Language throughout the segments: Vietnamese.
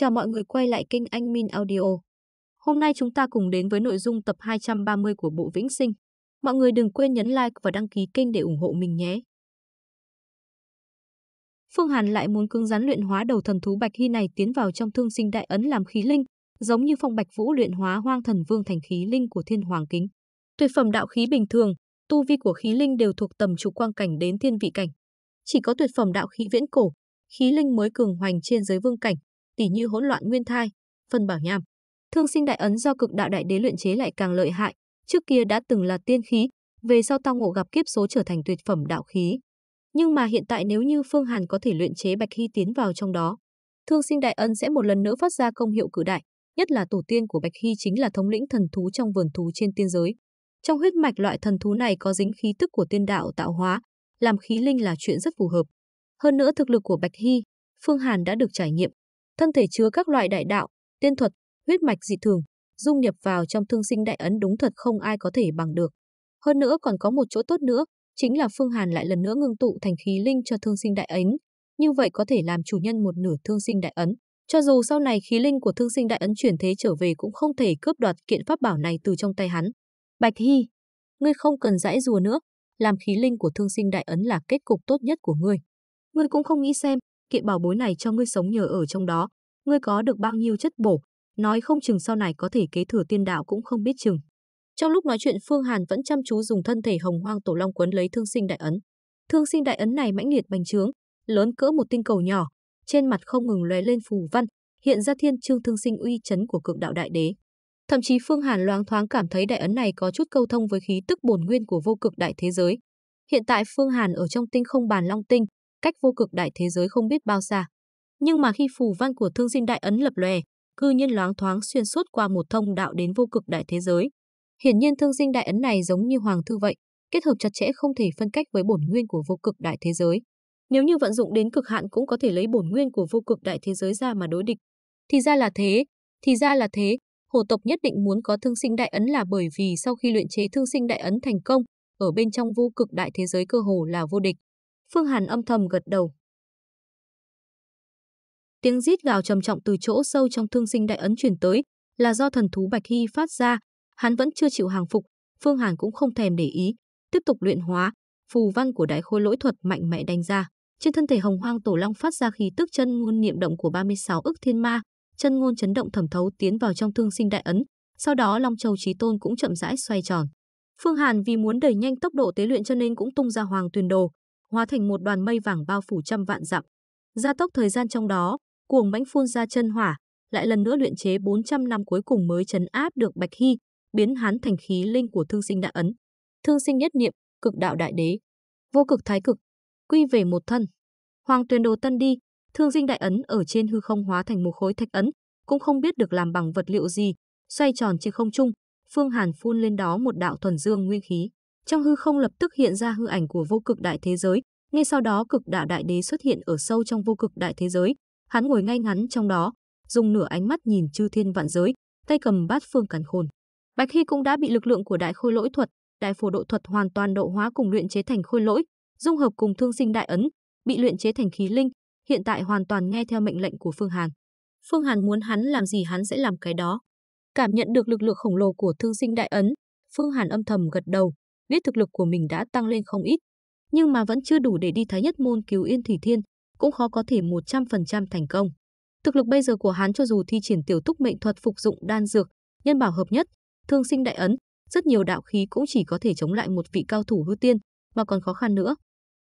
Chào mọi người quay lại kênh Anh Min Audio. Hôm nay chúng ta cùng đến với nội dung tập 230 của bộ Vĩnh Sinh. Mọi người đừng quên nhấn like và đăng ký kênh để ủng hộ mình nhé. Phương Hàn lại muốn cưỡng rắn luyện hóa đầu thần thú Bạch Hy này tiến vào trong thương sinh đại ấn làm khí linh, giống như phong Bạch Vũ luyện hóa hoang thần vương thành khí linh của thiên hoàng kính. Tuyệt phẩm đạo khí bình thường, tu vi của khí linh đều thuộc tầm trục quang cảnh đến thiên vị cảnh. Chỉ có tuyệt phẩm đạo khí viễn cổ, khí linh mới cường hoành trên giới vương cảnh, tỷ như hỗn loạn nguyên thai, phân bảo nham. Thương sinh đại ấn do cực đạo đại đế luyện chế lại càng lợi hại, trước kia đã từng là tiên khí, về sau tao ngộ gặp kiếp số trở thành tuyệt phẩm đạo khí. Nhưng mà hiện tại nếu như Phương Hàn có thể luyện chế Bạch Hy tiến vào trong đó, Thương sinh đại ân sẽ một lần nữa phát ra công hiệu cử đại, nhất là tổ tiên của Bạch Hy chính là thống lĩnh thần thú trong vườn thú trên tiên giới. Trong huyết mạch loại thần thú này có dính khí tức của tiên đạo tạo hóa, làm khí linh là chuyện rất phù hợp. Hơn nữa thực lực của Bạch Hy, Phương Hàn đã được trải nghiệm, thân thể chứa các loại đại đạo, tiên thuật, huyết mạch dị thường, dung nhập vào trong thương sinh đại ấn đúng thật không ai có thể bằng được. Hơn nữa còn có một chỗ tốt nữa, chính là Phương Hàn lại lần nữa ngưng tụ thành khí linh cho thương sinh đại ấn, như vậy có thể làm chủ nhân một nửa thương sinh đại ấn. Cho dù sau này khí linh của thương sinh đại ấn chuyển thế trở về cũng không thể cướp đoạt kiện pháp bảo này từ trong tay hắn. Bạch Hy, ngươi không cần dãi rùa nữa, làm khí linh của thương sinh đại ấn là kết cục tốt nhất của ngươi. Ngươi cũng không nghĩ xem, kiện bảo bối này cho ngươi sống nhờ ở trong đó, ngươi có được bao nhiêu chất bổ, nói không chừng sau này có thể kế thừa tiên đạo cũng không biết chừng. Trong lúc nói chuyện Phương Hàn vẫn chăm chú dùng thân thể hồng hoang tổ long quấn lấy thương sinh đại ấn. Thương sinh đại ấn này mãnh liệt bành trướng, lớn cỡ một tinh cầu nhỏ, trên mặt không ngừng lóe lên phù văn, hiện ra thiên trương thương sinh uy chấn của cực đạo đại đế. Thậm chí Phương Hàn loáng thoáng cảm thấy đại ấn này có chút câu thông với khí tức bổn nguyên của vô cực đại thế giới. Hiện tại Phương Hàn ở trong tinh không bàn long tinh, cách vô cực đại thế giới không biết bao xa nhưng mà khi phù văn của Thương Sinh Đại Ấn lập lòe, cư nhiên loáng thoáng xuyên suốt qua một thông đạo đến vô cực đại thế giới. Hiển nhiên Thương Sinh Đại Ấn này giống như hoàng thư vậy, kết hợp chặt chẽ không thể phân cách với bổn nguyên của vô cực đại thế giới. Nếu như vận dụng đến cực hạn cũng có thể lấy bổn nguyên của vô cực đại thế giới ra mà đối địch. Thì ra là thế, thì ra là thế, hồ tộc nhất định muốn có thương sinh đại ấn là bởi vì sau khi luyện chế thương sinh đại ấn thành công, ở bên trong vô cực đại thế giới cơ hồ là vô địch. Phương Hàn âm thầm gật đầu. Tiếng rít gào trầm trọng từ chỗ sâu trong thương sinh đại ấn truyền tới, là do thần thú Bạch Hy phát ra, hắn vẫn chưa chịu hàng phục, Phương Hàn cũng không thèm để ý, tiếp tục luyện hóa, phù văn của đại khôi lỗi thuật mạnh mẽ đánh ra. Trên thân thể hồng hoang tổ long phát ra khí tức chân ngôn niệm động của 36 ức thiên ma, chân ngôn chấn động thẩm thấu tiến vào trong thương sinh đại ấn, sau đó long châu trí tôn cũng chậm rãi xoay tròn. Phương Hàn vì muốn đẩy nhanh tốc độ tế luyện cho nên cũng tung ra hoàng tuyền đồ, hóa thành một đoàn mây vàng bao phủ trăm vạn dặm. Gia tốc thời gian trong đó, cuồng mãnh phun ra chân hỏa, lại lần nữa luyện chế 400 năm cuối cùng mới chấn áp được Bạch Hy, biến hắn thành khí linh của Thương Sinh đã ấn. Thương Sinh nhất niệm, cực đạo đại đế, vô cực thái cực, quy về một thân. Hoàng Tuyền Đồ Tân đi, Thương Sinh đại ấn ở trên hư không hóa thành một khối thạch ấn, cũng không biết được làm bằng vật liệu gì, xoay tròn trên không trung, Phương Hàn phun lên đó một đạo thuần dương nguyên khí. Trong hư không lập tức hiện ra hư ảnh của vô cực đại thế giới, ngay sau đó cực đạo đại đế xuất hiện ở sâu trong vô cực đại thế giới, Hắn ngồi ngay ngắn trong đó, dùng nửa ánh mắt nhìn chư thiên vạn giới, tay cầm bát phương càn khôn. Bạch Hy cũng đã bị lực lượng của đại khôi lỗi thuật, đại phổ độ thuật hoàn toàn độ hóa cùng luyện chế thành khôi lỗi, dung hợp cùng thương sinh đại ấn, bị luyện chế thành khí linh, hiện tại hoàn toàn nghe theo mệnh lệnh của Phương Hàn. Phương Hàn muốn hắn làm gì hắn sẽ làm cái đó. Cảm nhận được lực lượng khổng lồ của thương sinh đại ấn, Phương Hàn âm thầm gật đầu, biết thực lực của mình đã tăng lên không ít, nhưng mà vẫn chưa đủ để đi thái nhất môn cứu Yên Thủy Thiên, cũng khó có thể 100% thành công. Thực lực bây giờ của hắn cho dù thi triển tiểu túc mệnh thuật phục dụng đan dược, nhân bảo hợp nhất, thương sinh đại ấn, rất nhiều đạo khí cũng chỉ có thể chống lại một vị cao thủ hư tiên, mà còn khó khăn nữa.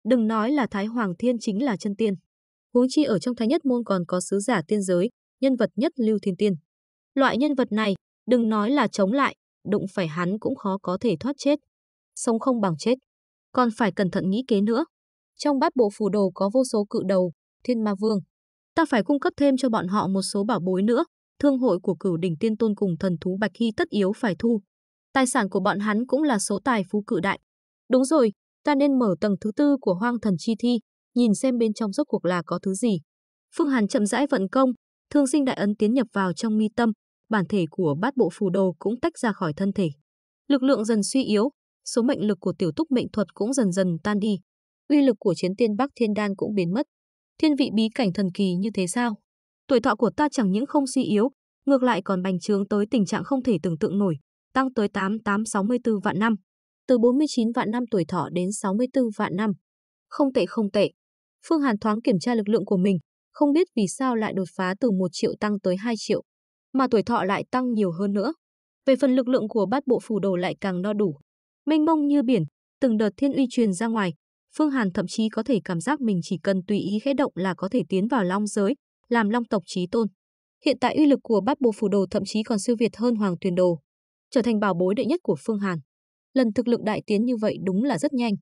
Đừng nói là Thái Hoàng Thiên chính là chân tiên. Huống chi ở trong Thái Nhất Môn còn có sứ giả tiên giới, nhân vật nhất Lưu Thiên Tiên. Loại nhân vật này, đừng nói là chống lại, đụng phải hắn cũng khó có thể thoát chết. Sống không bằng chết. Còn phải cẩn thận nghĩ kế nữa. Trong bát bộ phù đồ có vô số cự đầu, thiên ma vương. Ta phải cung cấp thêm cho bọn họ một số bảo bối nữa, thương hội của cửu đỉnh tiên tôn cùng thần thú Bạch Hy tất yếu phải thu. Tài sản của bọn hắn cũng là số tài phú cự đại. Đúng rồi, ta nên mở tầng thứ tư của hoang thần chi thi, nhìn xem bên trong rốt cuộc là có thứ gì. Phương Hàn chậm rãi vận công, thương sinh đại ấn tiến nhập vào trong mi tâm, bản thể của bát bộ phù đồ cũng tách ra khỏi thân thể. Lực lượng dần suy yếu, số mệnh lực của tiểu túc mệnh thuật cũng dần dần tan đi uy lực của chiến tiên Bắc Thiên Đan cũng biến mất. Thiên vị bí cảnh thần kỳ như thế sao? Tuổi thọ của ta chẳng những không suy yếu, ngược lại còn bành trướng tới tình trạng không thể tưởng tượng nổi, tăng tới 8864 vạn năm, từ 49 vạn năm tuổi thọ đến 64 vạn năm. Không tệ không tệ. Phương Hàn thoáng kiểm tra lực lượng của mình, không biết vì sao lại đột phá từ 1 triệu tăng tới 2 triệu, mà tuổi thọ lại tăng nhiều hơn nữa. Về phần lực lượng của bát bộ phù đồ lại càng no đủ. Mênh mông như biển, từng đợt thiên uy truyền ra ngoài, Phương Hàn thậm chí có thể cảm giác mình chỉ cần tùy ý khẽ động là có thể tiến vào long giới, làm long tộc chí tôn. Hiện tại uy lực của bát bộ phù đồ thậm chí còn siêu việt hơn hoàng tuyền đồ, trở thành bảo bối đệ nhất của Phương Hàn. Lần thực lực đại tiến như vậy đúng là rất nhanh.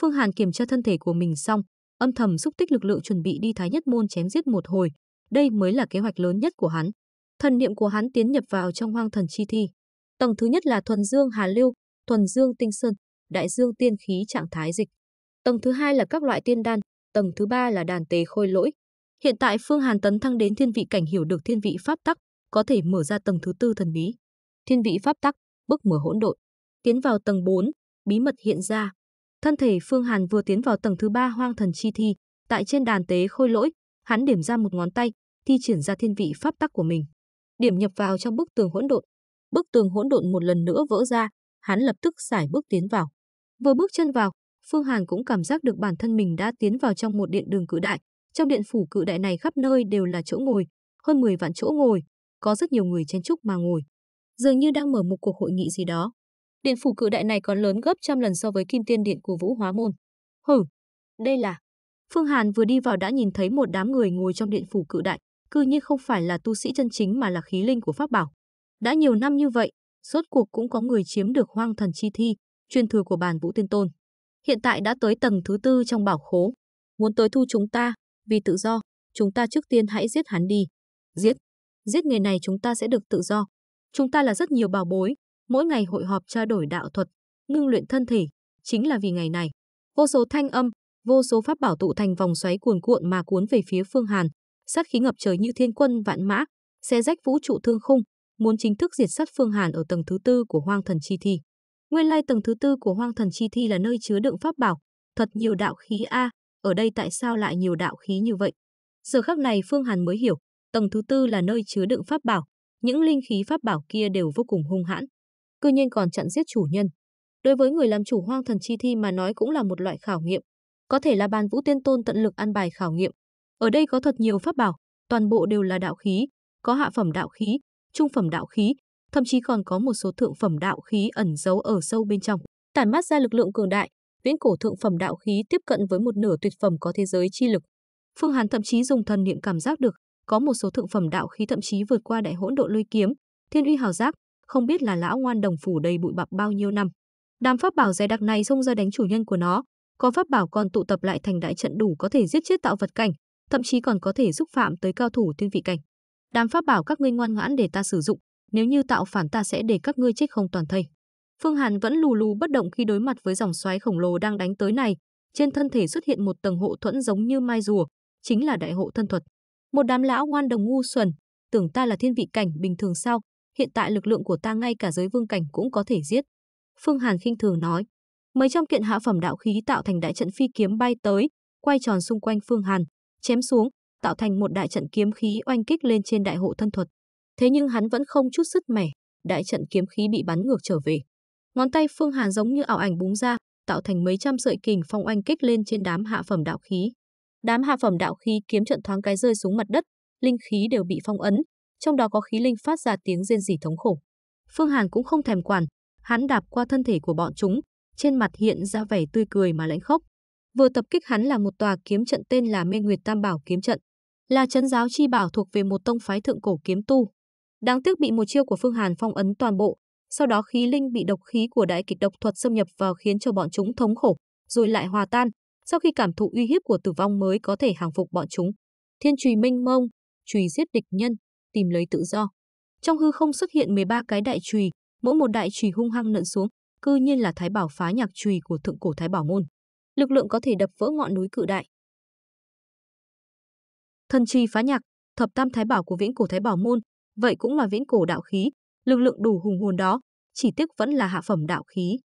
Phương Hàn kiểm tra thân thể của mình xong, âm thầm xúc tích lực lượng chuẩn bị đi thái nhất môn chém giết một hồi. Đây mới là kế hoạch lớn nhất của hắn. Thần niệm của hắn tiến nhập vào trong hoang thần chi thi. Tầng thứ nhất là thuần dương hà lưu, thuần dương tinh sơn, đại dương tiên khí trạng thái dịch tầng thứ hai là các loại tiên đan, tầng thứ ba là đàn tế khôi lỗi. Hiện tại Phương Hàn tấn thăng đến thiên vị cảnh hiểu được thiên vị pháp tắc, có thể mở ra tầng thứ tư thần bí. Thiên vị pháp tắc, bước mở hỗn độn. Tiến vào tầng 4, bí mật hiện ra. Thân thể Phương Hàn vừa tiến vào tầng thứ ba hoang thần chi thi, tại trên đàn tế khôi lỗi, hắn điểm ra một ngón tay, thi triển ra thiên vị pháp tắc của mình. Điểm nhập vào trong bức tường hỗn độn. Bức tường hỗn độn một lần nữa vỡ ra, hắn lập tức giải bước tiến vào. Vừa bước chân vào, Phương Hàn cũng cảm giác được bản thân mình đã tiến vào trong một điện đường cự đại. Trong điện phủ cự đại này khắp nơi đều là chỗ ngồi, hơn 10 vạn chỗ ngồi, có rất nhiều người chen chúc mà ngồi. Dường như đang mở một cuộc hội nghị gì đó. Điện phủ cự đại này còn lớn gấp trăm lần so với kim tiên điện của Vũ Hóa Môn. Hử, đây là... Phương Hàn vừa đi vào đã nhìn thấy một đám người ngồi trong điện phủ cự đại, cư như không phải là tu sĩ chân chính mà là khí linh của pháp bảo. Đã nhiều năm như vậy, rốt cuộc cũng có người chiếm được hoang thần chi thi, truyền thừa của bản Vũ Tiên Tôn hiện tại đã tới tầng thứ tư trong bảo khố. Muốn tối thu chúng ta, vì tự do, chúng ta trước tiên hãy giết hắn đi. Giết! Giết người này chúng ta sẽ được tự do. Chúng ta là rất nhiều bảo bối, mỗi ngày hội họp trao đổi đạo thuật, ngưng luyện thân thể, chính là vì ngày này. Vô số thanh âm, vô số pháp bảo tụ thành vòng xoáy cuồn cuộn mà cuốn về phía Phương Hàn, sát khí ngập trời như thiên quân vạn mã, xé rách vũ trụ thương khung, muốn chính thức diệt sát Phương Hàn ở tầng thứ tư của Hoang Thần Chi Thi. Nguyên lai tầng thứ tư của hoang thần chi thi là nơi chứa đựng pháp bảo, thật nhiều đạo khí A, ở đây tại sao lại nhiều đạo khí như vậy? Giờ khắc này Phương Hàn mới hiểu, tầng thứ tư là nơi chứa đựng pháp bảo, những linh khí pháp bảo kia đều vô cùng hung hãn. Cư nhiên còn chặn giết chủ nhân. Đối với người làm chủ hoang thần chi thi mà nói cũng là một loại khảo nghiệm. Có thể là bàn vũ tiên tôn tận lực ăn bài khảo nghiệm. Ở đây có thật nhiều pháp bảo, toàn bộ đều là đạo khí, có hạ phẩm đạo khí, trung phẩm đạo khí, thậm chí còn có một số thượng phẩm đạo khí ẩn giấu ở sâu bên trong. Tản mát ra lực lượng cường đại, viễn cổ thượng phẩm đạo khí tiếp cận với một nửa tuyệt phẩm có thế giới chi lực. Phương Hàn thậm chí dùng thần niệm cảm giác được, có một số thượng phẩm đạo khí thậm chí vượt qua đại hỗn độ lôi kiếm, thiên uy hào giác, không biết là lão ngoan đồng phủ đầy bụi bặm bao nhiêu năm. Đám pháp bảo dày đặc này xông ra đánh chủ nhân của nó, có pháp bảo còn tụ tập lại thành đại trận đủ có thể giết chết tạo vật cảnh, thậm chí còn có thể xúc phạm tới cao thủ tiên vị cảnh. Đám pháp bảo các ngươi ngoan ngoãn để ta sử dụng, nếu như tạo phản ta sẽ để các ngươi chết không toàn thây. Phương Hàn vẫn lù lù bất động khi đối mặt với dòng xoáy khổng lồ đang đánh tới này, trên thân thể xuất hiện một tầng hộ thuẫn giống như mai rùa, chính là đại hộ thân thuật. Một đám lão ngoan đồng ngu xuẩn, tưởng ta là thiên vị cảnh bình thường sao, hiện tại lực lượng của ta ngay cả giới vương cảnh cũng có thể giết. Phương Hàn khinh thường nói. Mấy trăm kiện hạ phẩm đạo khí tạo thành đại trận phi kiếm bay tới, quay tròn xung quanh Phương Hàn, chém xuống, tạo thành một đại trận kiếm khí oanh kích lên trên đại hộ thân thuật. Thế nhưng hắn vẫn không chút sức mẻ, đại trận kiếm khí bị bắn ngược trở về. Ngón tay Phương Hàn giống như ảo ảnh búng ra, tạo thành mấy trăm sợi kình phong oanh kích lên trên đám hạ phẩm đạo khí. Đám hạ phẩm đạo khí kiếm trận thoáng cái rơi xuống mặt đất, linh khí đều bị phong ấn, trong đó có khí linh phát ra tiếng rên rỉ thống khổ. Phương Hàn cũng không thèm quản, hắn đạp qua thân thể của bọn chúng, trên mặt hiện ra vẻ tươi cười mà lãnh khốc. Vừa tập kích hắn là một tòa kiếm trận tên là Mê Nguyệt Tam Bảo kiếm trận, là trấn giáo chi bảo thuộc về một tông phái thượng cổ kiếm tu, Đáng tiếc bị một chiêu của Phương Hàn phong ấn toàn bộ, sau đó khí linh bị độc khí của đại kịch độc thuật xâm nhập vào khiến cho bọn chúng thống khổ, rồi lại hòa tan, sau khi cảm thụ uy hiếp của tử vong mới có thể hàng phục bọn chúng. Thiên chùy minh mông, chùy giết địch nhân, tìm lấy tự do. Trong hư không xuất hiện 13 cái đại chùy, mỗi một đại chùy hung hăng nện xuống, cư nhiên là thái bảo phá nhạc chùy của thượng cổ thái bảo môn. Lực lượng có thể đập vỡ ngọn núi cự đại. Thần trì phá nhạc, thập tam thái bảo của viễn cổ thái bảo môn, vậy cũng là viễn cổ đạo khí, lực lượng đủ hùng hồn đó, chỉ tiếc vẫn là hạ phẩm đạo khí.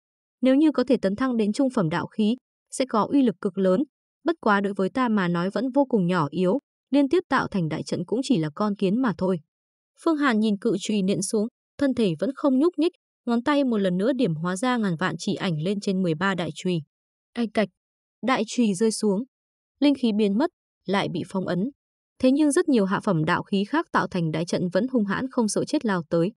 Nếu như có thể tấn thăng đến trung phẩm đạo khí, sẽ có uy lực cực lớn, bất quá đối với ta mà nói vẫn vô cùng nhỏ yếu, liên tiếp tạo thành đại trận cũng chỉ là con kiến mà thôi. Phương Hàn nhìn cự trùy nện xuống, thân thể vẫn không nhúc nhích, ngón tay một lần nữa điểm hóa ra ngàn vạn chỉ ảnh lên trên 13 đại trùy. anh cạch, đại trùy rơi xuống, linh khí biến mất, lại bị phong ấn. Thế nhưng rất nhiều hạ phẩm đạo khí khác tạo thành đại trận vẫn hung hãn không sợ chết lao tới.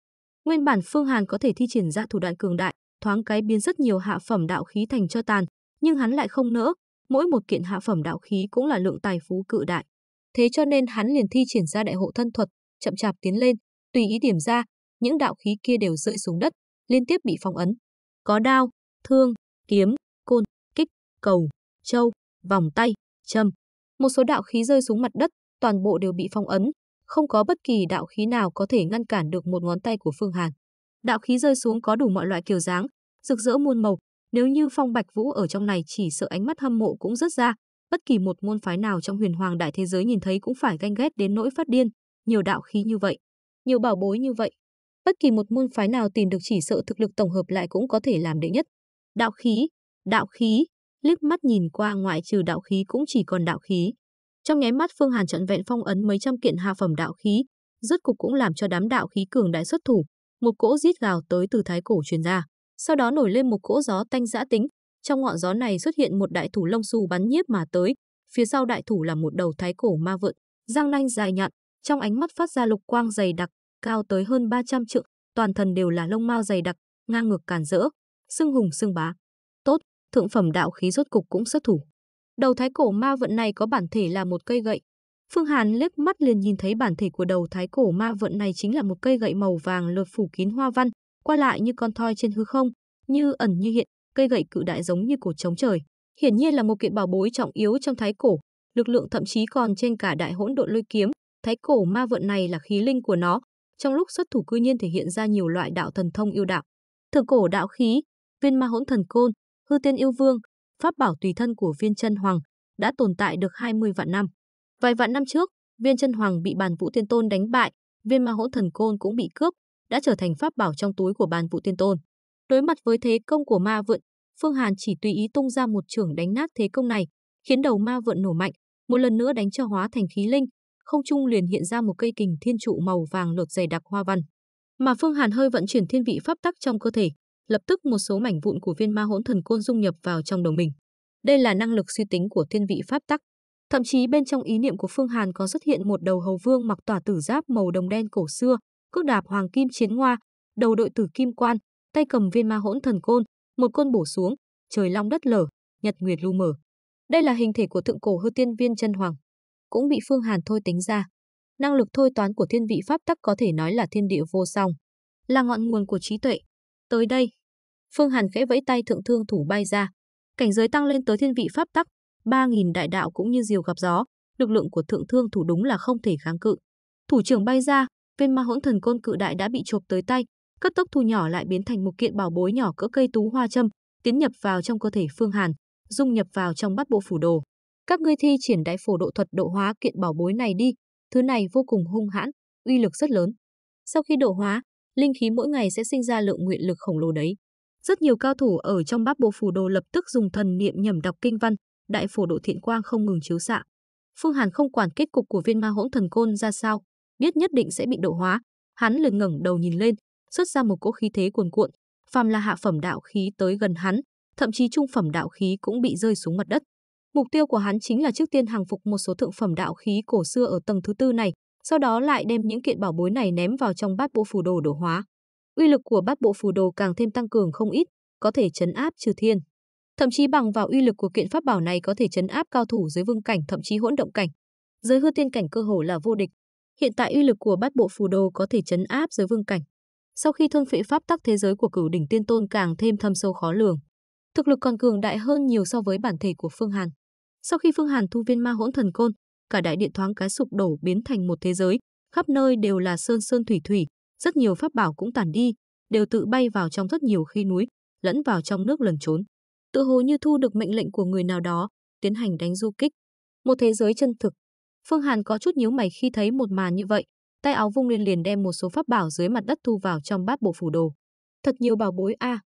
Nguyên bản Phương Hàn có thể thi triển ra dạ thủ đoạn cường đại, thoáng cái biến rất nhiều hạ phẩm đạo khí thành cho tàn, nhưng hắn lại không nỡ, mỗi một kiện hạ phẩm đạo khí cũng là lượng tài phú cự đại. Thế cho nên hắn liền thi triển ra đại hộ thân thuật, chậm chạp tiến lên, tùy ý điểm ra, những đạo khí kia đều rơi xuống đất, liên tiếp bị phong ấn. Có đao, thương, kiếm, côn, kích, cầu, châu, vòng tay, châm. Một số đạo khí rơi xuống mặt đất, toàn bộ đều bị phong ấn, không có bất kỳ đạo khí nào có thể ngăn cản được một ngón tay của Phương Hàn. Đạo khí rơi xuống có đủ mọi loại kiểu dáng, rực rỡ muôn màu, nếu như Phong Bạch Vũ ở trong này chỉ sợ ánh mắt hâm mộ cũng rất ra, bất kỳ một môn phái nào trong huyền hoàng đại thế giới nhìn thấy cũng phải ganh ghét đến nỗi phát điên, nhiều đạo khí như vậy, nhiều bảo bối như vậy. Bất kỳ một môn phái nào tìm được chỉ sợ thực lực tổng hợp lại cũng có thể làm đệ nhất. Đạo khí, đạo khí, liếc mắt nhìn qua ngoại trừ đạo khí cũng chỉ còn đạo khí. Trong nháy mắt Phương Hàn trận vẹn phong ấn mấy trăm kiện hạ phẩm đạo khí, rốt cục cũng làm cho đám đạo khí cường đại xuất thủ, một cỗ rít gào tới từ thái cổ truyền ra. Sau đó nổi lên một cỗ gió tanh dã tính, trong ngọn gió này xuất hiện một đại thủ lông xù bắn nhiếp mà tới, phía sau đại thủ là một đầu thái cổ ma vượn, răng nanh dài nhọn, trong ánh mắt phát ra lục quang dày đặc, cao tới hơn 300 trượng, toàn thân đều là lông mao dày đặc, ngang ngược càn rỡ, sưng hùng sưng bá. Tốt, thượng phẩm đạo khí rốt cục cũng xuất thủ. Đầu thái cổ ma vận này có bản thể là một cây gậy. Phương Hàn liếc mắt liền nhìn thấy bản thể của đầu thái cổ ma vận này chính là một cây gậy màu vàng lột phủ kín hoa văn, qua lại như con thoi trên hư không, như ẩn như hiện, cây gậy cự đại giống như cổ trống trời. Hiển nhiên là một kiện bảo bối trọng yếu trong thái cổ, lực lượng thậm chí còn trên cả đại hỗn độn lôi kiếm, thái cổ ma vận này là khí linh của nó, trong lúc xuất thủ cư nhiên thể hiện ra nhiều loại đạo thần thông yêu đạo. Thượng cổ đạo khí, viên ma hỗn thần côn, hư tiên yêu vương, pháp bảo tùy thân của viên chân hoàng, đã tồn tại được 20 vạn năm. Vài vạn năm trước, viên chân hoàng bị bàn vũ tiên tôn đánh bại, viên ma hỗn thần côn cũng bị cướp, đã trở thành pháp bảo trong túi của bàn vũ tiên tôn. Đối mặt với thế công của ma vượn, Phương Hàn chỉ tùy ý tung ra một trường đánh nát thế công này, khiến đầu ma vượn nổ mạnh, một lần nữa đánh cho hóa thành khí linh, không trung liền hiện ra một cây kình thiên trụ màu vàng lột dày đặc hoa văn. Mà Phương Hàn hơi vận chuyển thiên vị pháp tắc trong cơ thể, lập tức một số mảnh vụn của viên ma hỗn thần côn dung nhập vào trong đầu mình. Đây là năng lực suy tính của thiên vị pháp tắc. Thậm chí bên trong ý niệm của Phương Hàn còn xuất hiện một đầu hầu vương mặc tỏa tử giáp màu đồng đen cổ xưa, cước đạp hoàng kim chiến hoa, đầu đội tử kim quan, tay cầm viên ma hỗn thần côn, một côn bổ xuống, trời long đất lở, nhật nguyệt lu mờ. Đây là hình thể của thượng cổ hư tiên viên chân hoàng, cũng bị Phương Hàn thôi tính ra. Năng lực thôi toán của thiên vị pháp tắc có thể nói là thiên địa vô song, là ngọn nguồn của trí tuệ. Tới đây, Phương Hàn khẽ vẫy tay thượng thương thủ bay ra. Cảnh giới tăng lên tới thiên vị pháp tắc, 3000 đại đạo cũng như diều gặp gió, lực lượng của thượng thương thủ đúng là không thể kháng cự. Thủ trưởng bay ra, viên ma hỗn thần côn cự đại đã bị chộp tới tay, cất tốc thu nhỏ lại biến thành một kiện bảo bối nhỏ cỡ cây tú hoa châm, tiến nhập vào trong cơ thể Phương Hàn, dung nhập vào trong bát bộ phủ đồ. Các ngươi thi triển đại phổ độ thuật độ hóa kiện bảo bối này đi, thứ này vô cùng hung hãn, uy lực rất lớn. Sau khi độ hóa, linh khí mỗi ngày sẽ sinh ra lượng nguyện lực khổng lồ đấy. Rất nhiều cao thủ ở trong bát bộ phù đồ lập tức dùng thần niệm nhẩm đọc kinh văn, đại phổ độ thiện quang không ngừng chiếu xạ. Phương Hàn không quản kết cục của viên ma hỗn thần côn ra sao, biết nhất định sẽ bị độ hóa, hắn liền ngẩng đầu nhìn lên, xuất ra một cỗ khí thế cuồn cuộn, phàm là hạ phẩm đạo khí tới gần hắn, thậm chí trung phẩm đạo khí cũng bị rơi xuống mặt đất. Mục tiêu của hắn chính là trước tiên hàng phục một số thượng phẩm đạo khí cổ xưa ở tầng thứ tư này, sau đó lại đem những kiện bảo bối này ném vào trong bát bộ phù đồ đổ hóa uy lực của bát bộ phù đồ càng thêm tăng cường không ít, có thể chấn áp trừ thiên. Thậm chí bằng vào uy lực của kiện pháp bảo này có thể chấn áp cao thủ dưới vương cảnh thậm chí hỗn động cảnh. Dưới hư tiên cảnh cơ hồ là vô địch. Hiện tại uy lực của bát bộ phù đồ có thể chấn áp dưới vương cảnh. Sau khi thương phệ pháp tắc thế giới của cửu đỉnh tiên tôn càng thêm thâm sâu khó lường, thực lực còn cường đại hơn nhiều so với bản thể của Phương Hàn. Sau khi Phương Hàn thu viên ma hỗn thần côn, cả đại điện thoáng cái sụp đổ biến thành một thế giới, khắp nơi đều là sơn sơn thủy thủy, rất nhiều pháp bảo cũng tản đi, đều tự bay vào trong rất nhiều khi núi, lẫn vào trong nước lần trốn. Tự hồ như thu được mệnh lệnh của người nào đó, tiến hành đánh du kích. Một thế giới chân thực. Phương Hàn có chút nhíu mày khi thấy một màn như vậy, tay áo vung lên liền đem một số pháp bảo dưới mặt đất thu vào trong bát bộ phủ đồ. Thật nhiều bảo bối a.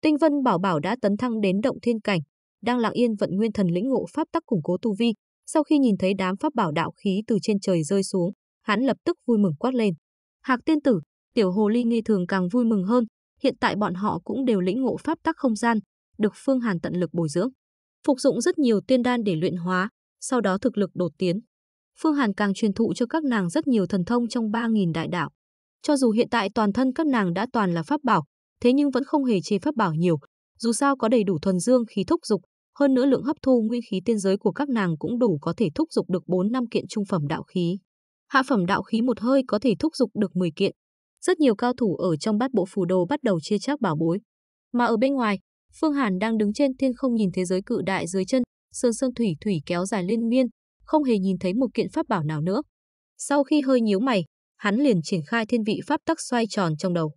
Tinh Vân Bảo Bảo đã tấn thăng đến động thiên cảnh, đang lặng yên vận nguyên thần lĩnh ngộ pháp tắc củng cố tu vi, sau khi nhìn thấy đám pháp bảo đạo khí từ trên trời rơi xuống, hắn lập tức vui mừng quát lên. Hạc tiên tử, Tiểu hồ ly nghe thường càng vui mừng hơn, hiện tại bọn họ cũng đều lĩnh ngộ pháp tắc không gian, được Phương Hàn tận lực bồi dưỡng. Phục dụng rất nhiều tiên đan để luyện hóa, sau đó thực lực đột tiến. Phương Hàn càng truyền thụ cho các nàng rất nhiều thần thông trong 3.000 đại đạo. Cho dù hiện tại toàn thân các nàng đã toàn là pháp bảo, thế nhưng vẫn không hề chê pháp bảo nhiều. Dù sao có đầy đủ thuần dương khí thúc dục, hơn nữa lượng hấp thu nguyên khí tiên giới của các nàng cũng đủ có thể thúc dục được 4 năm kiện trung phẩm đạo khí. Hạ phẩm đạo khí một hơi có thể thúc dục được 10 kiện, rất nhiều cao thủ ở trong bát bộ phù đồ bắt đầu chia chác bảo bối. Mà ở bên ngoài, Phương Hàn đang đứng trên thiên không nhìn thế giới cự đại dưới chân, sơn sơn thủy thủy kéo dài liên miên, không hề nhìn thấy một kiện pháp bảo nào nữa. Sau khi hơi nhíu mày, hắn liền triển khai thiên vị pháp tắc xoay tròn trong đầu.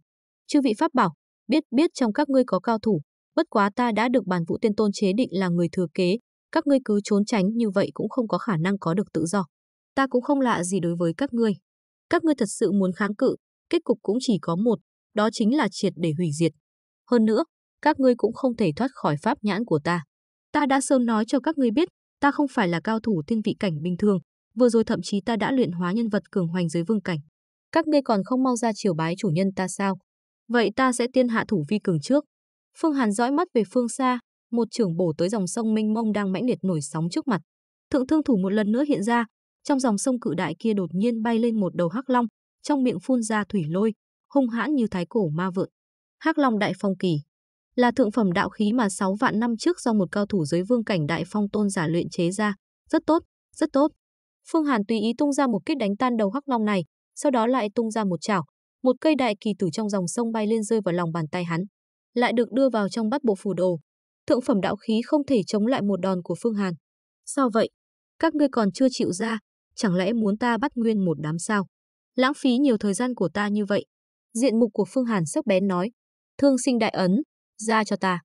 Chư vị pháp bảo, biết biết trong các ngươi có cao thủ, bất quá ta đã được bàn vũ tiên tôn chế định là người thừa kế, các ngươi cứ trốn tránh như vậy cũng không có khả năng có được tự do. Ta cũng không lạ gì đối với các ngươi. Các ngươi thật sự muốn kháng cự, kết cục cũng chỉ có một, đó chính là triệt để hủy diệt. Hơn nữa, các ngươi cũng không thể thoát khỏi pháp nhãn của ta. Ta đã sớm nói cho các ngươi biết, ta không phải là cao thủ tiên vị cảnh bình thường, vừa rồi thậm chí ta đã luyện hóa nhân vật cường hoành dưới vương cảnh. Các ngươi còn không mau ra triều bái chủ nhân ta sao? Vậy ta sẽ tiên hạ thủ vi cường trước. Phương Hàn dõi mắt về phương xa, một trưởng bổ tới dòng sông mênh mông đang mãnh liệt nổi sóng trước mặt. Thượng thương thủ một lần nữa hiện ra, trong dòng sông cự đại kia đột nhiên bay lên một đầu hắc long, trong miệng phun ra thủy lôi, hung hãn như thái cổ ma vượn. Hắc Long Đại Phong Kỳ là thượng phẩm đạo khí mà 6 vạn năm trước do một cao thủ giới vương cảnh đại phong tôn giả luyện chế ra, rất tốt, rất tốt. Phương Hàn tùy ý tung ra một kích đánh tan đầu Hắc Long này, sau đó lại tung ra một chảo, một cây đại kỳ tử trong dòng sông bay lên rơi vào lòng bàn tay hắn, lại được đưa vào trong bát bộ phù đồ. Thượng phẩm đạo khí không thể chống lại một đòn của Phương Hàn. Sao vậy? Các ngươi còn chưa chịu ra, chẳng lẽ muốn ta bắt nguyên một đám sao? lãng phí nhiều thời gian của ta như vậy. Diện mục của Phương Hàn sắc bén nói, thương sinh đại ấn, ra cho ta.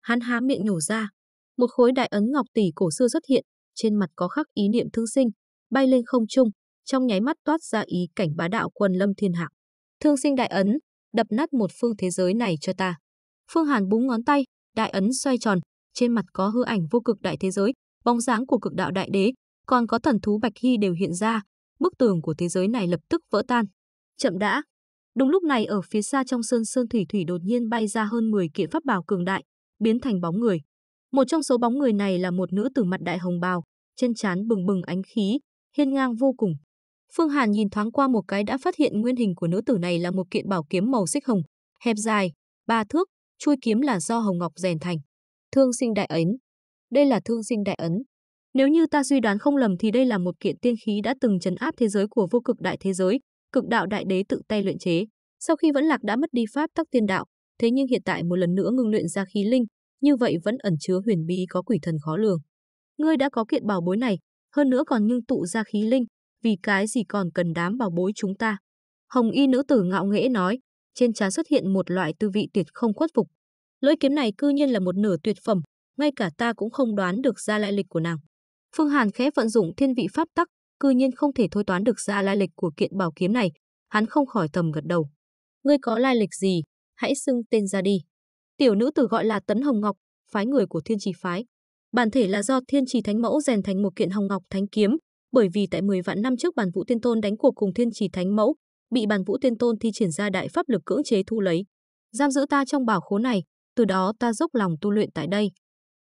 Hắn há miệng nhổ ra, một khối đại ấn ngọc tỷ cổ xưa xuất hiện, trên mặt có khắc ý niệm thương sinh, bay lên không trung, trong nháy mắt toát ra ý cảnh bá đạo quần lâm thiên hạ. Thương sinh đại ấn, đập nát một phương thế giới này cho ta. Phương Hàn búng ngón tay, đại ấn xoay tròn, trên mặt có hư ảnh vô cực đại thế giới, bóng dáng của cực đạo đại đế, còn có thần thú bạch hy đều hiện ra, bức tường của thế giới này lập tức vỡ tan. Chậm đã. Đúng lúc này ở phía xa trong sơn sơn thủy thủy đột nhiên bay ra hơn 10 kiện pháp bảo cường đại, biến thành bóng người. Một trong số bóng người này là một nữ tử mặt đại hồng bào, trên trán bừng bừng ánh khí, hiên ngang vô cùng. Phương Hàn nhìn thoáng qua một cái đã phát hiện nguyên hình của nữ tử này là một kiện bảo kiếm màu xích hồng, hẹp dài, ba thước, chuôi kiếm là do hồng ngọc rèn thành. Thương sinh đại ấn. Đây là thương sinh đại ấn, nếu như ta suy đoán không lầm thì đây là một kiện tiên khí đã từng trấn áp thế giới của vô cực đại thế giới, cực đạo đại đế tự tay luyện chế. Sau khi vẫn lạc đã mất đi pháp tắc tiên đạo, thế nhưng hiện tại một lần nữa ngưng luyện ra khí linh, như vậy vẫn ẩn chứa huyền bí có quỷ thần khó lường. Ngươi đã có kiện bảo bối này, hơn nữa còn ngưng tụ ra khí linh, vì cái gì còn cần đám bảo bối chúng ta. Hồng y nữ tử ngạo nghễ nói, trên trán xuất hiện một loại tư vị tuyệt không khuất phục. Lưỡi kiếm này cư nhiên là một nửa tuyệt phẩm, ngay cả ta cũng không đoán được ra lại lịch của nàng. Phương Hàn khẽ vận dụng thiên vị pháp tắc, cư nhiên không thể thôi toán được ra lai lịch của kiện bảo kiếm này, hắn không khỏi tầm gật đầu. Ngươi có lai lịch gì, hãy xưng tên ra đi. Tiểu nữ tử gọi là Tấn Hồng Ngọc, phái người của Thiên Trì phái. Bản thể là do Thiên Trì Thánh Mẫu rèn thành một kiện Hồng Ngọc Thánh kiếm, bởi vì tại 10 vạn năm trước bản Vũ Tiên Tôn đánh cuộc cùng Thiên Trì Thánh Mẫu, bị bản Vũ Tiên Tôn thi triển ra đại pháp lực cưỡng chế thu lấy, giam giữ ta trong bảo khố này, từ đó ta dốc lòng tu luyện tại đây.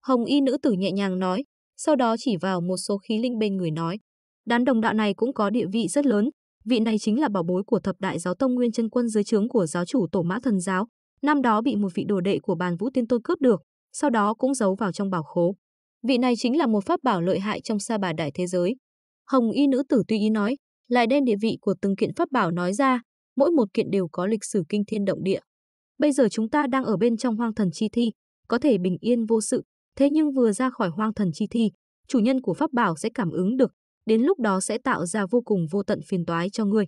Hồng y nữ tử nhẹ nhàng nói, sau đó chỉ vào một số khí linh bên người nói, đán đồng đạo này cũng có địa vị rất lớn, vị này chính là bảo bối của thập đại giáo tông Nguyên Chân Quân dưới trướng của giáo chủ Tổ Mã Thần giáo, năm đó bị một vị đồ đệ của Bàn Vũ Tiên Tôn cướp được, sau đó cũng giấu vào trong bảo khố. Vị này chính là một pháp bảo lợi hại trong sa bà đại thế giới. Hồng y nữ tử tuy ý nói, lại đem địa vị của từng kiện pháp bảo nói ra, mỗi một kiện đều có lịch sử kinh thiên động địa. Bây giờ chúng ta đang ở bên trong hoang thần chi thi, có thể bình yên vô sự, Thế nhưng vừa ra khỏi hoang thần chi thi, chủ nhân của pháp bảo sẽ cảm ứng được, đến lúc đó sẽ tạo ra vô cùng vô tận phiền toái cho ngươi.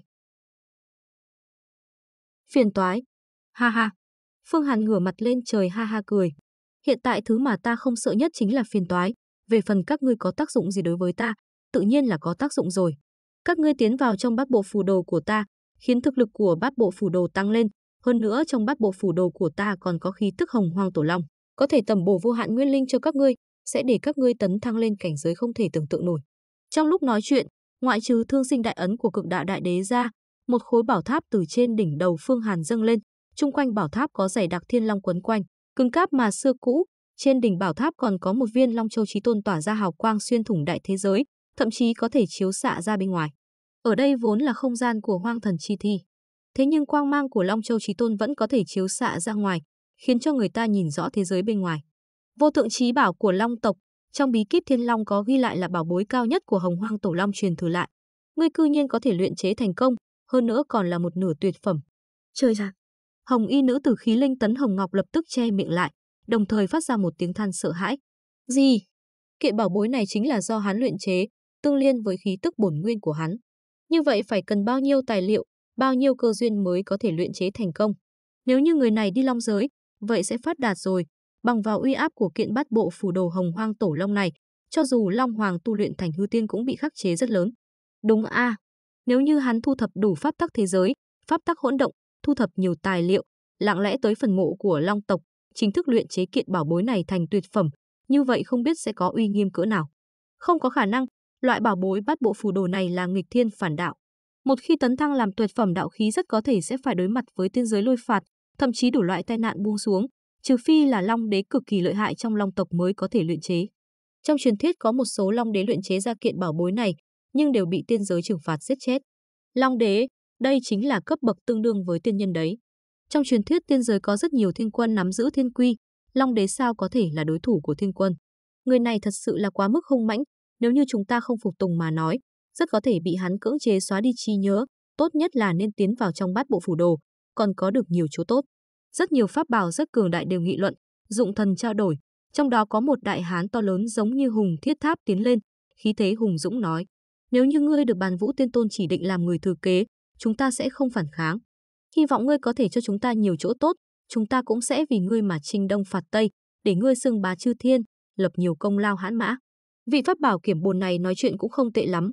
Phiền toái? Ha ha. Phương Hàn ngửa mặt lên trời ha ha cười. Hiện tại thứ mà ta không sợ nhất chính là phiền toái, về phần các ngươi có tác dụng gì đối với ta, tự nhiên là có tác dụng rồi. Các ngươi tiến vào trong bát bộ phù đồ của ta, khiến thực lực của bát bộ phù đồ tăng lên, hơn nữa trong bát bộ phù đồ của ta còn có khí tức hồng hoang tổ long có thể tầm bổ vô hạn nguyên linh cho các ngươi, sẽ để các ngươi tấn thăng lên cảnh giới không thể tưởng tượng nổi. Trong lúc nói chuyện, ngoại trừ thương sinh đại ấn của cực đạo đại đế ra, một khối bảo tháp từ trên đỉnh đầu Phương Hàn dâng lên, chung quanh bảo tháp có dày đặc thiên long quấn quanh, cứng cáp mà xưa cũ, trên đỉnh bảo tháp còn có một viên long châu chí tôn tỏa ra hào quang xuyên thủng đại thế giới, thậm chí có thể chiếu xạ ra bên ngoài. Ở đây vốn là không gian của hoang thần chi thi. Thế nhưng quang mang của Long Châu Chí Tôn vẫn có thể chiếu xạ ra ngoài, khiến cho người ta nhìn rõ thế giới bên ngoài. Vô thượng trí bảo của Long tộc, trong bí kíp Thiên Long có ghi lại là bảo bối cao nhất của Hồng Hoang Tổ Long truyền thừa lại. Ngươi cư nhiên có thể luyện chế thành công, hơn nữa còn là một nửa tuyệt phẩm. Chơi ra. Hồng y nữ tử khí linh tấn Hồng Ngọc lập tức che miệng lại, đồng thời phát ra một tiếng than sợ hãi. Gì? Kiện bảo bối này chính là do hắn luyện chế, tương liên với khí tức bổn nguyên của hắn. Như vậy phải cần bao nhiêu tài liệu, bao nhiêu cơ duyên mới có thể luyện chế thành công. Nếu như người này đi long giới, vậy sẽ phát đạt rồi. Bằng vào uy áp của kiện bát bộ phủ đồ hồng hoang tổ long này, cho dù Long Hoàng tu luyện thành hư tiên cũng bị khắc chế rất lớn. Đúng a, à, nếu như hắn thu thập đủ pháp tắc thế giới, pháp tắc hỗn động, thu thập nhiều tài liệu, lặng lẽ tới phần mộ của Long tộc, chính thức luyện chế kiện bảo bối này thành tuyệt phẩm, như vậy không biết sẽ có uy nghiêm cỡ nào. Không có khả năng, loại bảo bối bát bộ phù đồ này là nghịch thiên phản đạo. Một khi tấn thăng làm tuyệt phẩm đạo khí rất có thể sẽ phải đối mặt với tiên giới lôi phạt, thậm chí đủ loại tai nạn buông xuống, trừ phi là long đế cực kỳ lợi hại trong long tộc mới có thể luyện chế. Trong truyền thuyết có một số long đế luyện chế ra kiện bảo bối này, nhưng đều bị tiên giới trừng phạt giết chết. Long đế, đây chính là cấp bậc tương đương với tiên nhân đấy. Trong truyền thuyết tiên giới có rất nhiều thiên quân nắm giữ thiên quy, long đế sao có thể là đối thủ của thiên quân. Người này thật sự là quá mức hung mãnh, nếu như chúng ta không phục tùng mà nói, rất có thể bị hắn cưỡng chế xóa đi chi nhớ, tốt nhất là nên tiến vào trong bát bộ phủ đồ, còn có được nhiều chỗ tốt. Rất nhiều pháp bảo rất cường đại đều nghị luận, dụng thần trao đổi, trong đó có một đại hán to lớn giống như hùng thiết tháp tiến lên, khí thế hùng dũng nói: "Nếu như ngươi được Bàn Vũ Tiên Tôn chỉ định làm người thừa kế, chúng ta sẽ không phản kháng. Hy vọng ngươi có thể cho chúng ta nhiều chỗ tốt, chúng ta cũng sẽ vì ngươi mà chinh đông phạt tây, để ngươi xưng bá chư thiên, lập nhiều công lao hãn mã." Vị pháp bảo kiểm bồn này nói chuyện cũng không tệ lắm.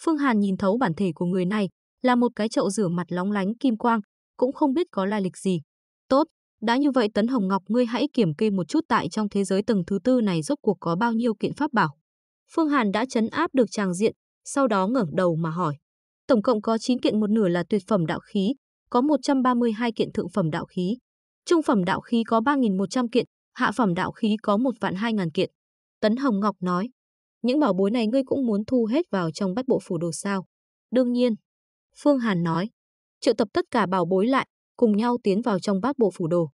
Phương Hàn nhìn thấu bản thể của người này, là một cái chậu rửa mặt lóng lánh kim quang, cũng không biết có lai lịch gì. Tốt, đã như vậy Tấn Hồng Ngọc ngươi hãy kiểm kê một chút tại trong thế giới tầng thứ tư này rốt cuộc có bao nhiêu kiện pháp bảo. Phương Hàn đã chấn áp được tràng diện, sau đó ngẩng đầu mà hỏi. Tổng cộng có 9 kiện một nửa là tuyệt phẩm đạo khí, có 132 kiện thượng phẩm đạo khí. Trung phẩm đạo khí có 3.100 kiện, hạ phẩm đạo khí có 1 vạn 2.000 kiện. Tấn Hồng Ngọc nói, những bảo bối này ngươi cũng muốn thu hết vào trong bách bộ phủ đồ sao. Đương nhiên, Phương Hàn nói, triệu tập tất cả bảo bối lại, cùng nhau tiến vào trong bát bộ phủ đồ.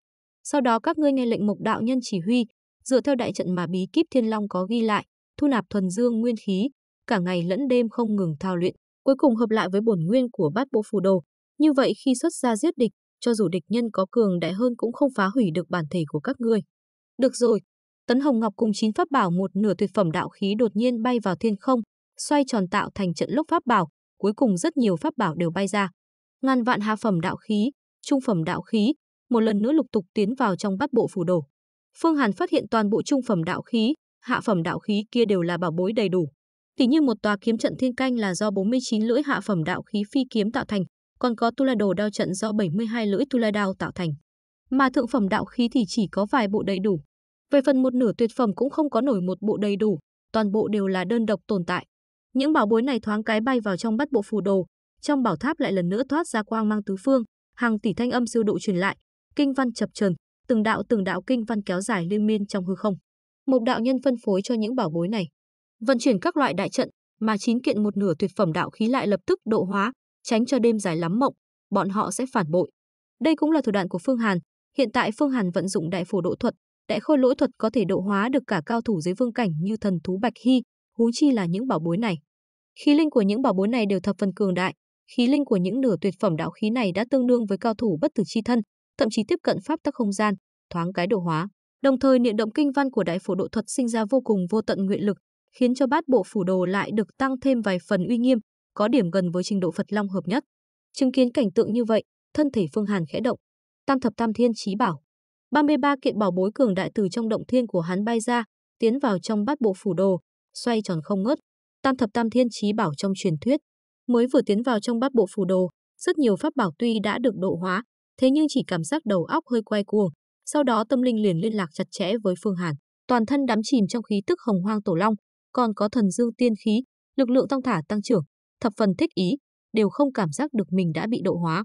Sau đó các ngươi nghe lệnh mục đạo nhân chỉ huy, dựa theo đại trận mà bí kíp Thiên Long có ghi lại, thu nạp thuần dương nguyên khí, cả ngày lẫn đêm không ngừng thao luyện, cuối cùng hợp lại với bổn nguyên của bát bộ phủ đồ. Như vậy khi xuất ra giết địch, cho dù địch nhân có cường đại hơn cũng không phá hủy được bản thể của các ngươi. Được rồi, Tấn Hồng Ngọc cùng chín pháp bảo một nửa tuyệt phẩm đạo khí đột nhiên bay vào thiên không, xoay tròn tạo thành trận lốc pháp bảo, cuối cùng rất nhiều pháp bảo đều bay ra ngàn vạn hạ phẩm đạo khí, trung phẩm đạo khí, một lần nữa lục tục tiến vào trong bát bộ phủ đồ. Phương Hàn phát hiện toàn bộ trung phẩm đạo khí, hạ phẩm đạo khí kia đều là bảo bối đầy đủ. Tỷ như một tòa kiếm trận thiên canh là do 49 lưỡi hạ phẩm đạo khí phi kiếm tạo thành, còn có tu la đồ đao trận do 72 lưỡi tu la đao tạo thành. Mà thượng phẩm đạo khí thì chỉ có vài bộ đầy đủ. Về phần một nửa tuyệt phẩm cũng không có nổi một bộ đầy đủ, toàn bộ đều là đơn độc tồn tại. Những bảo bối này thoáng cái bay vào trong bắt bộ phù đồ, trong bảo tháp lại lần nữa thoát ra quang mang tứ phương, hàng tỷ thanh âm siêu độ truyền lại, kinh văn chập chờn, từng đạo từng đạo kinh văn kéo dài liên miên trong hư không. Một đạo nhân phân phối cho những bảo bối này, vận chuyển các loại đại trận, mà chín kiện một nửa tuyệt phẩm đạo khí lại lập tức độ hóa, tránh cho đêm dài lắm mộng, bọn họ sẽ phản bội. Đây cũng là thủ đoạn của Phương Hàn, hiện tại Phương Hàn vận dụng đại phổ độ thuật, đại khôi lỗi thuật có thể độ hóa được cả cao thủ dưới vương cảnh như thần thú Bạch Hy, huống chi là những bảo bối này. Khí linh của những bảo bối này đều thập phần cường đại, khí linh của những nửa tuyệt phẩm đạo khí này đã tương đương với cao thủ bất tử chi thân, thậm chí tiếp cận pháp tắc không gian, thoáng cái độ hóa. Đồng thời niệm động kinh văn của đại phổ độ thuật sinh ra vô cùng vô tận nguyện lực, khiến cho bát bộ phủ đồ lại được tăng thêm vài phần uy nghiêm, có điểm gần với trình độ Phật Long hợp nhất. Chứng kiến cảnh tượng như vậy, thân thể Phương Hàn khẽ động. Tam thập tam thiên chí bảo. 33 kiện bảo bối cường đại từ trong động thiên của hắn bay ra, tiến vào trong bát bộ phủ đồ, xoay tròn không ngớt. Tam thập tam thiên chí bảo trong truyền thuyết, Mới vừa tiến vào trong bát bộ phù đồ, rất nhiều pháp bảo tuy đã được độ hóa, thế nhưng chỉ cảm giác đầu óc hơi quay cuồng. Sau đó tâm linh liền liên lạc chặt chẽ với Phương Hàn, toàn thân đắm chìm trong khí tức hồng hoang tổ long, còn có thần dương tiên khí, lực lượng tăng thả tăng trưởng, thập phần thích ý, đều không cảm giác được mình đã bị độ hóa.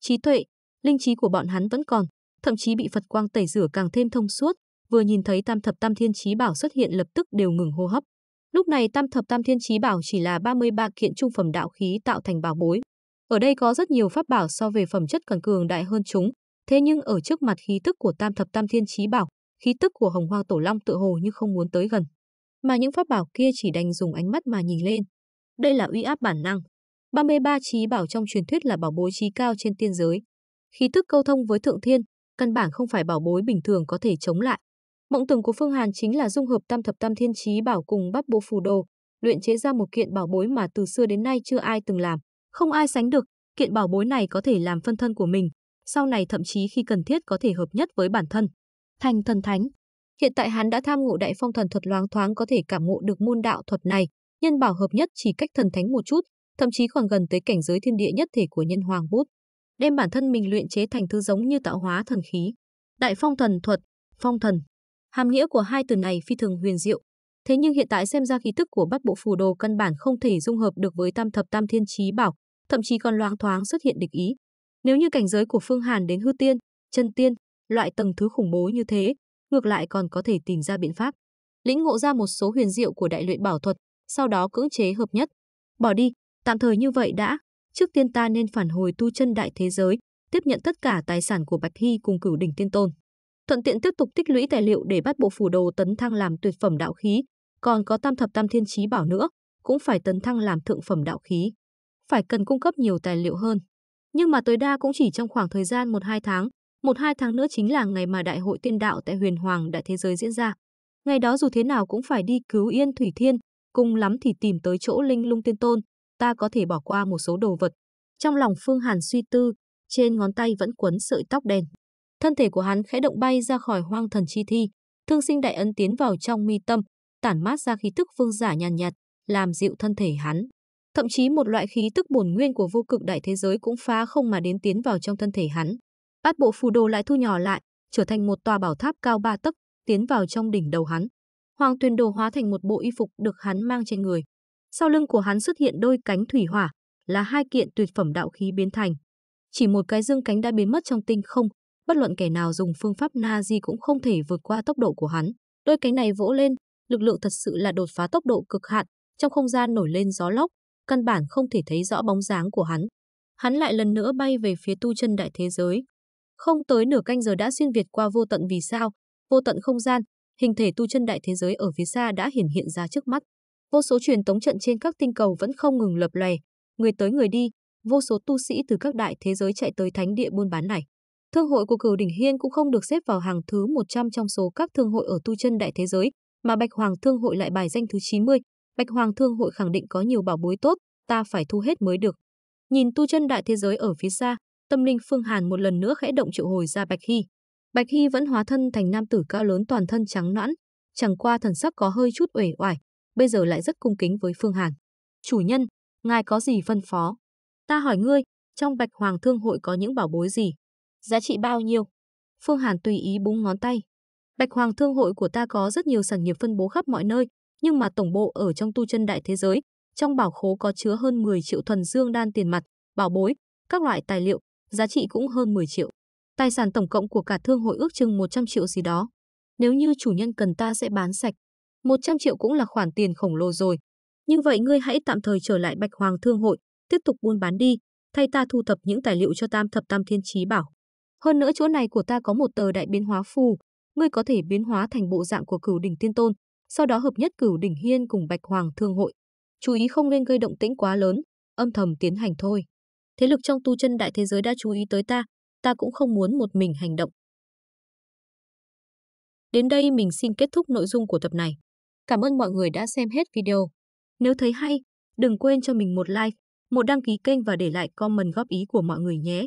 Trí tuệ, linh trí của bọn hắn vẫn còn, thậm chí bị Phật quang tẩy rửa càng thêm thông suốt, vừa nhìn thấy tam thập tam thiên trí bảo xuất hiện lập tức đều ngừng hô hấp. Lúc này tam thập tam thiên chí bảo chỉ là 33 kiện trung phẩm đạo khí tạo thành bảo bối. Ở đây có rất nhiều pháp bảo so về phẩm chất cần cường đại hơn chúng, thế nhưng ở trước mặt khí tức của tam thập tam thiên chí bảo, khí tức của hồng hoang tổ long tự hồ như không muốn tới gần. Mà những pháp bảo kia chỉ đành dùng ánh mắt mà nhìn lên. Đây là uy áp bản năng. 33 chí bảo trong truyền thuyết là bảo bối chí cao trên tiên giới. Khí tức câu thông với thượng thiên, căn bản không phải bảo bối bình thường có thể chống lại. Mộng tưởng của Phương Hàn chính là dung hợp tam thập tam thiên trí bảo cùng bắp bộ phù đồ, luyện chế ra một kiện bảo bối mà từ xưa đến nay chưa ai từng làm, không ai sánh được, kiện bảo bối này có thể làm phân thân của mình, sau này thậm chí khi cần thiết có thể hợp nhất với bản thân. Thành thần thánh. Hiện tại hắn đã tham ngộ đại phong thần thuật loáng thoáng có thể cảm ngộ được môn đạo thuật này, nhân bảo hợp nhất chỉ cách thần thánh một chút, thậm chí còn gần tới cảnh giới thiên địa nhất thể của nhân hoàng bút. Đem bản thân mình luyện chế thành thứ giống như tạo hóa thần khí. Đại phong thần thuật, phong thần Hàm nghĩa của hai từ này phi thường huyền diệu, thế nhưng hiện tại xem ra khí tức của Bát Bộ Phù Đồ căn bản không thể dung hợp được với Tam Thập Tam Thiên trí Bảo, thậm chí còn loáng thoáng xuất hiện địch ý. Nếu như cảnh giới của Phương Hàn đến hư tiên, chân tiên, loại tầng thứ khủng bố như thế, ngược lại còn có thể tìm ra biện pháp. Lĩnh ngộ ra một số huyền diệu của đại luyện bảo thuật, sau đó cưỡng chế hợp nhất. Bỏ đi, tạm thời như vậy đã, trước tiên ta nên phản hồi tu chân đại thế giới, tiếp nhận tất cả tài sản của Bạch Hy cùng cửu đỉnh tiên tôn thuận tiện tiếp tục tích lũy tài liệu để bắt bộ phủ đồ tấn thăng làm tuyệt phẩm đạo khí, còn có tam thập tam thiên chí bảo nữa, cũng phải tấn thăng làm thượng phẩm đạo khí. Phải cần cung cấp nhiều tài liệu hơn. Nhưng mà tối đa cũng chỉ trong khoảng thời gian 1-2 tháng, 1-2 tháng nữa chính là ngày mà Đại hội tiên đạo tại huyền hoàng đại thế giới diễn ra. Ngày đó dù thế nào cũng phải đi cứu Yên Thủy Thiên, cùng lắm thì tìm tới chỗ linh lung tiên tôn, ta có thể bỏ qua một số đồ vật. Trong lòng Phương Hàn suy tư, trên ngón tay vẫn quấn sợi tóc đen. Thân thể của hắn khẽ động bay ra khỏi hoang thần chi thi, thương sinh đại ấn tiến vào trong mi tâm, tản mát ra khí tức vương giả nhàn nhạt, làm dịu thân thể hắn. Thậm chí một loại khí tức bổn nguyên của vô cực đại thế giới cũng phá không mà đến tiến vào trong thân thể hắn. Bát bộ phù đồ lại thu nhỏ lại, trở thành một tòa bảo tháp cao ba tấc, tiến vào trong đỉnh đầu hắn. Hoàng Tuyền Đồ hóa thành một bộ y phục được hắn mang trên người. Sau lưng của hắn xuất hiện đôi cánh thủy hỏa, là hai kiện tuyệt phẩm đạo khí biến thành. Chỉ một cái dương cánh đã biến mất trong tinh không, bất luận kẻ nào dùng phương pháp Nazi cũng không thể vượt qua tốc độ của hắn. Đôi cánh này vỗ lên, lực lượng thật sự là đột phá tốc độ cực hạn, trong không gian nổi lên gió lốc, căn bản không thể thấy rõ bóng dáng của hắn. Hắn lại lần nữa bay về phía tu chân đại thế giới. Không tới nửa canh giờ đã xuyên việt qua vô tận vì sao, vô tận không gian, hình thể tu chân đại thế giới ở phía xa đã hiển hiện ra trước mắt. Vô số truyền tống trận trên các tinh cầu vẫn không ngừng lập lòe, người tới người đi, vô số tu sĩ từ các đại thế giới chạy tới thánh địa buôn bán này. Thương hội của Cửu Đỉnh Hiên cũng không được xếp vào hàng thứ 100 trong số các thương hội ở tu chân đại thế giới, mà Bạch Hoàng Thương hội lại bài danh thứ 90. Bạch Hoàng Thương hội khẳng định có nhiều bảo bối tốt, ta phải thu hết mới được. Nhìn tu chân đại thế giới ở phía xa, tâm linh Phương Hàn một lần nữa khẽ động triệu hồi ra Bạch Hy. Bạch Hy vẫn hóa thân thành nam tử cao lớn toàn thân trắng nõn, chẳng qua thần sắc có hơi chút uể oải, bây giờ lại rất cung kính với Phương Hàn. "Chủ nhân, ngài có gì phân phó? Ta hỏi ngươi, trong Bạch Hoàng Thương hội có những bảo bối gì?" Giá trị bao nhiêu? Phương Hàn tùy ý búng ngón tay. Bạch Hoàng Thương hội của ta có rất nhiều sản nghiệp phân bố khắp mọi nơi, nhưng mà tổng bộ ở trong tu chân đại thế giới, trong bảo khố có chứa hơn 10 triệu thuần dương đan tiền mặt, bảo bối, các loại tài liệu, giá trị cũng hơn 10 triệu. Tài sản tổng cộng của cả thương hội ước chừng 100 triệu gì đó. Nếu như chủ nhân cần ta sẽ bán sạch. 100 triệu cũng là khoản tiền khổng lồ rồi. Như vậy ngươi hãy tạm thời trở lại Bạch Hoàng Thương hội, tiếp tục buôn bán đi, thay ta thu thập những tài liệu cho Tam Thập Tam Thiên Chí Bảo. Hơn nữa chỗ này của ta có một tờ đại biến hóa phù, ngươi có thể biến hóa thành bộ dạng của cửu đỉnh tiên tôn, sau đó hợp nhất cửu đỉnh hiên cùng bạch hoàng thương hội. Chú ý không nên gây động tĩnh quá lớn, âm thầm tiến hành thôi. Thế lực trong tu chân đại thế giới đã chú ý tới ta, ta cũng không muốn một mình hành động. Đến đây mình xin kết thúc nội dung của tập này. Cảm ơn mọi người đã xem hết video. Nếu thấy hay, đừng quên cho mình một like, một đăng ký kênh và để lại comment góp ý của mọi người nhé.